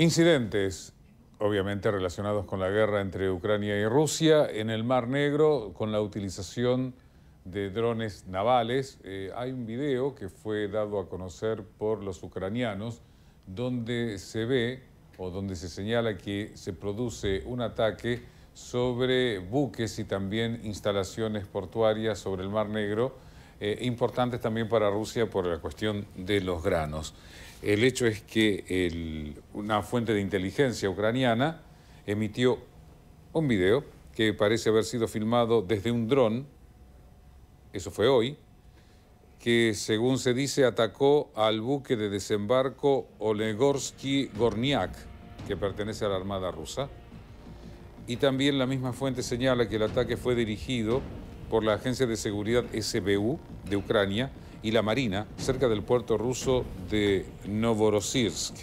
Incidentes, obviamente relacionados con la guerra entre Ucrania y Rusia, en el Mar Negro, con la utilización de drones navales. Eh, hay un video que fue dado a conocer por los ucranianos donde se ve o donde se señala que se produce un ataque sobre buques y también instalaciones portuarias sobre el Mar Negro eh, importantes también para Rusia por la cuestión de los granos. El hecho es que una fuente de inteligencia ucraniana emitió un video que parece haber sido filmado desde un dron, eso fue hoy, que según se dice atacó al buque de desembarco Olegorsky Gorniak, que pertenece a la Armada rusa. Y también la misma fuente señala que el ataque fue dirigido por la Agencia de Seguridad SBU de Ucrania y la Marina cerca del puerto ruso de Novorossiysk.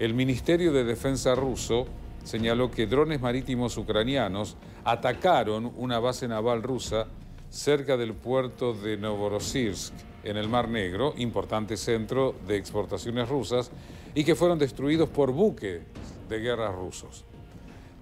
El Ministerio de Defensa ruso señaló que drones marítimos ucranianos atacaron una base naval rusa cerca del puerto de Novorossiysk, en el Mar Negro, importante centro de exportaciones rusas, y que fueron destruidos por buques de guerra rusos.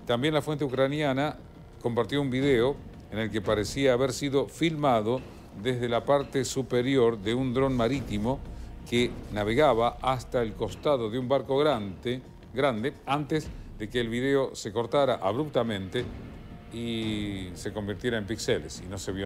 También la fuente ucraniana compartió un video en el que parecía haber sido filmado desde la parte superior de un dron marítimo que navegaba hasta el costado de un barco grande, grande antes de que el video se cortara abruptamente y se convirtiera en píxeles y no se vio